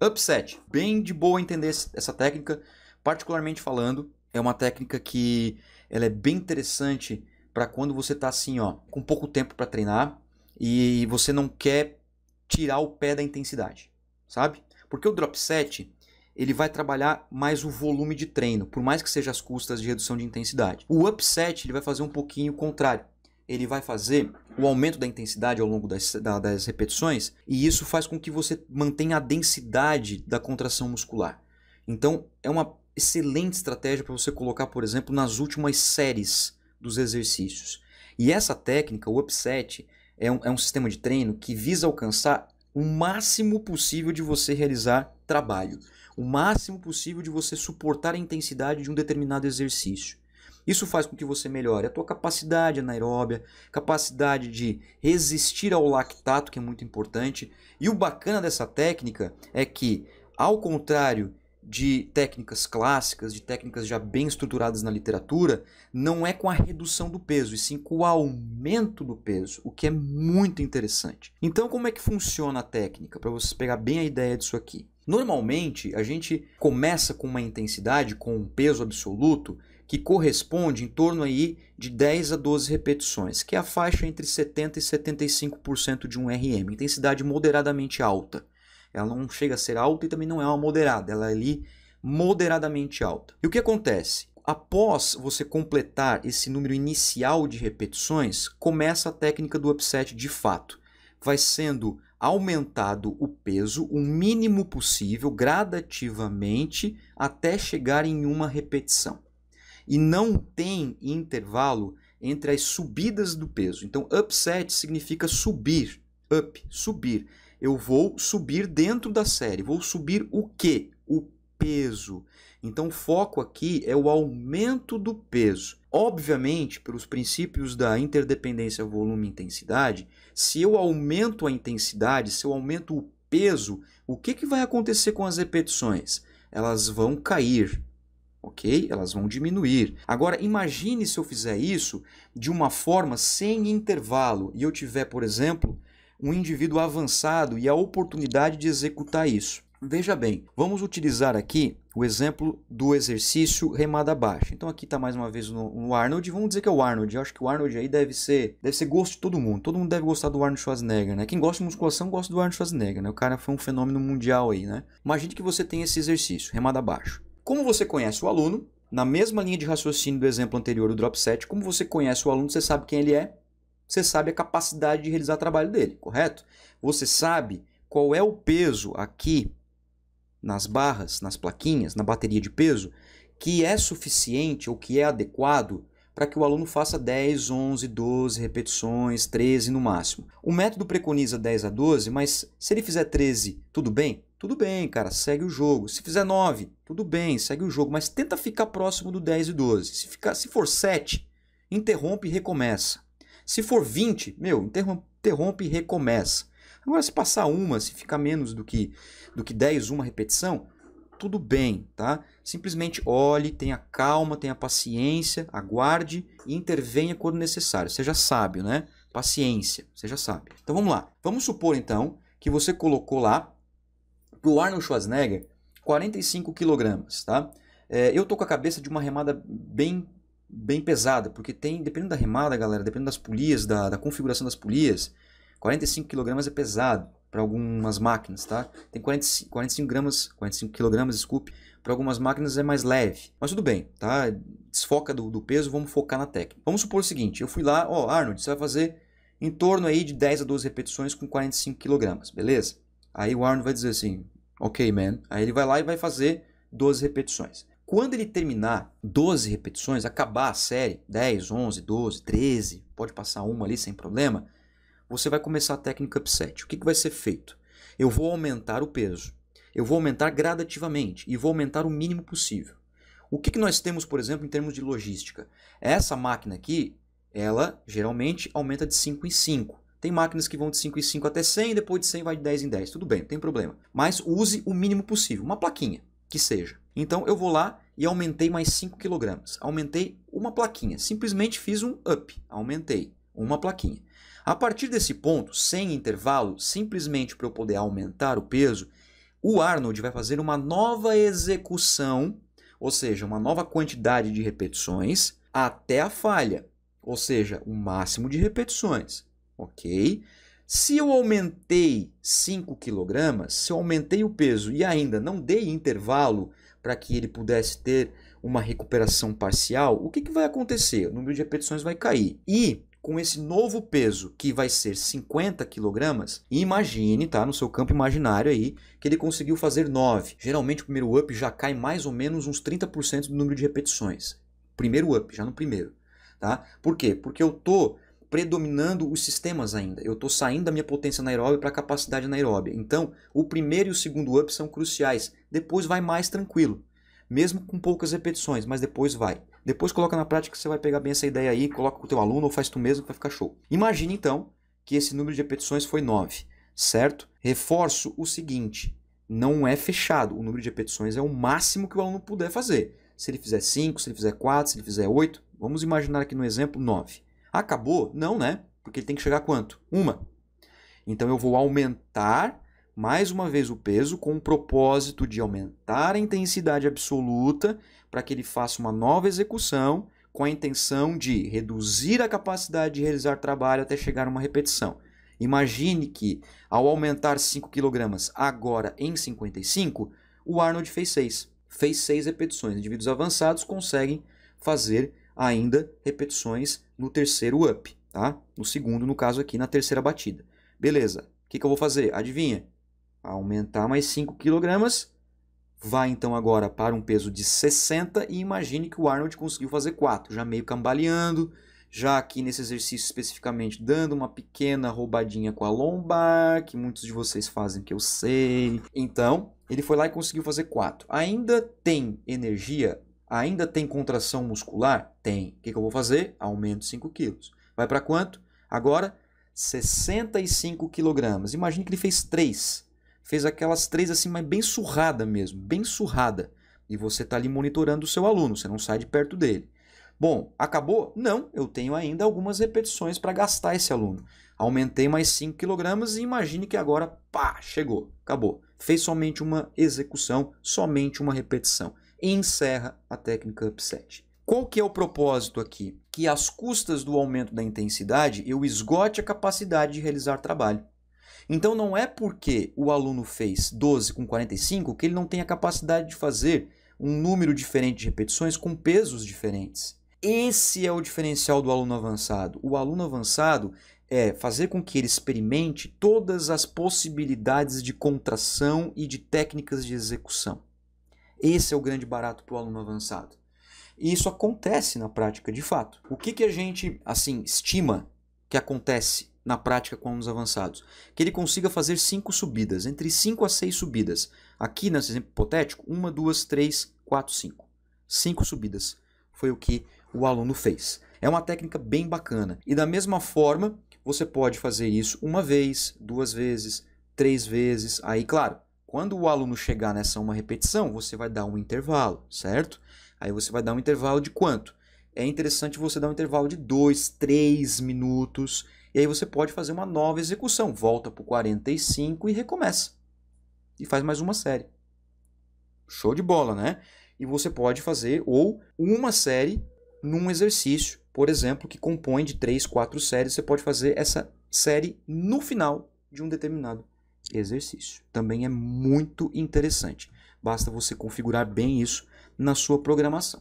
Upset. Bem de boa entender essa técnica, particularmente falando. É uma técnica que ela é bem interessante para quando você está assim, ó, com pouco tempo para treinar e você não quer tirar o pé da intensidade, sabe? Porque o drop set ele vai trabalhar mais o volume de treino, por mais que seja as custas de redução de intensidade. O upset ele vai fazer um pouquinho contrário ele vai fazer o aumento da intensidade ao longo das, das repetições e isso faz com que você mantenha a densidade da contração muscular. Então, é uma excelente estratégia para você colocar, por exemplo, nas últimas séries dos exercícios. E essa técnica, o upset, é um, é um sistema de treino que visa alcançar o máximo possível de você realizar trabalho, o máximo possível de você suportar a intensidade de um determinado exercício. Isso faz com que você melhore a tua capacidade anaeróbia, capacidade de resistir ao lactato, que é muito importante. E o bacana dessa técnica é que, ao contrário de técnicas clássicas, de técnicas já bem estruturadas na literatura, não é com a redução do peso, e sim com o aumento do peso, o que é muito interessante. Então, como é que funciona a técnica? Para você pegar bem a ideia disso aqui. Normalmente, a gente começa com uma intensidade, com um peso absoluto, que corresponde em torno aí de 10 a 12 repetições, que é a faixa entre 70 e 75% de um RM, intensidade moderadamente alta. Ela não chega a ser alta e também não é uma moderada, ela é ali moderadamente alta. E o que acontece? Após você completar esse número inicial de repetições, começa a técnica do upset de fato. Vai sendo aumentado o peso o mínimo possível, gradativamente, até chegar em uma repetição e não tem intervalo entre as subidas do peso. Então, upset significa subir, up, subir. Eu vou subir dentro da série. Vou subir o quê? O peso. Então, o foco aqui é o aumento do peso. Obviamente, pelos princípios da interdependência volume-intensidade, se eu aumento a intensidade, se eu aumento o peso, o que, que vai acontecer com as repetições? Elas vão cair ok? Elas vão diminuir. Agora, imagine se eu fizer isso de uma forma sem intervalo e eu tiver, por exemplo, um indivíduo avançado e a oportunidade de executar isso. Veja bem, vamos utilizar aqui o exemplo do exercício remada baixa. Então aqui está mais uma vez no, no, Arnold, vamos dizer que é o Arnold. Eu acho que o Arnold aí deve ser, deve ser gosto de todo mundo. Todo mundo deve gostar do Arnold Schwarzenegger, né? Quem gosta de musculação gosta do Arnold Schwarzenegger, né? O cara foi um fenômeno mundial aí, né? Imagine que você tem esse exercício, remada baixa. Como você conhece o aluno, na mesma linha de raciocínio do exemplo anterior, o drop set, como você conhece o aluno, você sabe quem ele é, você sabe a capacidade de realizar o trabalho dele, correto? Você sabe qual é o peso aqui nas barras, nas plaquinhas, na bateria de peso, que é suficiente ou que é adequado para que o aluno faça 10, 11, 12 repetições, 13 no máximo. O método preconiza 10 a 12, mas se ele fizer 13, tudo bem? tudo bem, cara, segue o jogo. Se fizer 9, tudo bem, segue o jogo, mas tenta ficar próximo do 10 e 12. Se, ficar, se for 7, interrompe e recomeça. Se for 20, meu, interrompe e recomeça. Agora, se passar uma, se ficar menos do que, do que 10, uma repetição, tudo bem, tá? Simplesmente olhe, tenha calma, tenha paciência, aguarde e intervenha quando necessário. Seja sábio, né? Paciência, seja sábio. Então vamos lá. Vamos supor então que você colocou lá para o Arnold Schwarzenegger, 45 quilogramas, tá? É, eu tô com a cabeça de uma remada bem bem pesada, porque tem, dependendo da remada, galera, dependendo das polias, da, da configuração das polias, 45 kg é pesado para algumas máquinas, tá? Tem 45, 45 gramas, 45 kg, desculpe, para algumas máquinas é mais leve. Mas tudo bem, tá? Desfoca do, do, peso, vamos focar na técnica. Vamos supor o seguinte, eu fui lá, ó, Arnold, você vai fazer em torno aí de 10 a 12 repetições com 45 kg, beleza? Aí o Arnold vai dizer assim, ok, man. Aí ele vai lá e vai fazer 12 repetições. Quando ele terminar 12 repetições, acabar a série, 10, 11, 12, 13, pode passar uma ali sem problema, você vai começar a técnica upset. O que, que vai ser feito? Eu vou aumentar o peso. Eu vou aumentar gradativamente e vou aumentar o mínimo possível. O que, que nós temos, por exemplo, em termos de logística? Essa máquina aqui, ela geralmente aumenta de 5 em 5. Tem máquinas que vão de 5 em 5 até 100, depois de 100 vai de 10 em 10. Tudo bem, não tem problema. Mas use o mínimo possível, uma plaquinha que seja. Então eu vou lá e aumentei mais 5 kg. Aumentei uma plaquinha. Simplesmente fiz um up, aumentei uma plaquinha. A partir desse ponto, sem intervalo, simplesmente para eu poder aumentar o peso, o Arnold vai fazer uma nova execução, ou seja, uma nova quantidade de repetições até a falha, ou seja, o máximo de repetições ok? Se eu aumentei 5 kg, se eu aumentei o peso e ainda não dei intervalo para que ele pudesse ter uma recuperação parcial, o que, que vai acontecer? O número de repetições vai cair. E com esse novo peso, que vai ser 50 kg, imagine, tá? No seu campo imaginário aí, que ele conseguiu fazer 9. Geralmente o primeiro up já cai mais ou menos uns 30% do número de repetições. Primeiro up, já no primeiro, tá? Por quê? Porque eu tô predominando os sistemas ainda. Eu estou saindo da minha potência anaeróbica para a capacidade anaeróbica. Então, o primeiro e o segundo up são cruciais. Depois vai mais tranquilo, mesmo com poucas repetições, mas depois vai. Depois coloca na prática, você vai pegar bem essa ideia aí, coloca com o teu aluno ou faz tu mesmo que vai ficar show. Imagine então que esse número de repetições foi 9, certo? Reforço o seguinte, não é fechado. O número de repetições é o máximo que o aluno puder fazer. Se ele fizer 5, se ele fizer 4, se ele fizer 8, vamos imaginar aqui no exemplo 9. Acabou? Não, né? Porque ele tem que chegar a quanto? Uma. Então eu vou aumentar mais uma vez o peso com o propósito de aumentar a intensidade absoluta para que ele faça uma nova execução com a intenção de reduzir a capacidade de realizar trabalho até chegar a uma repetição. Imagine que, ao aumentar 5 kg agora em 55, o Arnold fez 6. Fez 6 repetições. Indivíduos avançados conseguem fazer ainda repetições no terceiro up, tá? No segundo, no caso aqui, na terceira batida. Beleza. O que, que eu vou fazer? Adivinha? Aumentar mais 5 kg. Vai então agora para um peso de 60 e imagine que o Arnold conseguiu fazer 4, já meio cambaleando, já aqui nesse exercício especificamente dando uma pequena roubadinha com a lombar, que muitos de vocês fazem que eu sei. Então, ele foi lá e conseguiu fazer 4. Ainda tem energia Ainda tem contração muscular? Tem. O que, que eu vou fazer? Aumento 5 quilos. Vai para quanto? Agora, 65 quilogramas. Imagina que ele fez 3. Fez aquelas 3 assim, mas bem surrada mesmo, bem surrada. E você está ali monitorando o seu aluno, você não sai de perto dele. Bom, acabou? Não, eu tenho ainda algumas repetições para gastar esse aluno. Aumentei mais 5 kg e imagine que agora, pá, chegou, acabou. Fez somente uma execução, somente uma repetição encerra a técnica upset. Qual que é o propósito aqui? Que às custas do aumento da intensidade, eu esgote a capacidade de realizar trabalho. Então não é porque o aluno fez 12 com 45 que ele não tem a capacidade de fazer um número diferente de repetições com pesos diferentes. Esse é o diferencial do aluno avançado. O aluno avançado é fazer com que ele experimente todas as possibilidades de contração e de técnicas de execução. Esse é o grande barato para o aluno avançado. E isso acontece na prática, de fato. O que, que a gente, assim, estima que acontece na prática com alunos avançados? Que ele consiga fazer cinco subidas, entre cinco a seis subidas. Aqui, nesse exemplo hipotético, uma, duas, três, quatro, cinco. Cinco subidas foi o que o aluno fez. É uma técnica bem bacana. E da mesma forma, você pode fazer isso uma vez, duas vezes, três vezes. Aí, claro, quando o aluno chegar nessa uma repetição, você vai dar um intervalo, certo? Aí você vai dar um intervalo de quanto? É interessante você dar um intervalo de 2, 3 minutos, e aí você pode fazer uma nova execução. Volta para o 45 e recomeça. E faz mais uma série. Show de bola, né? E você pode fazer ou uma série num exercício, por exemplo, que compõe de 3, 4 séries, você pode fazer essa série no final de um determinado exercício. Também é muito interessante. Basta você configurar bem isso na sua programação.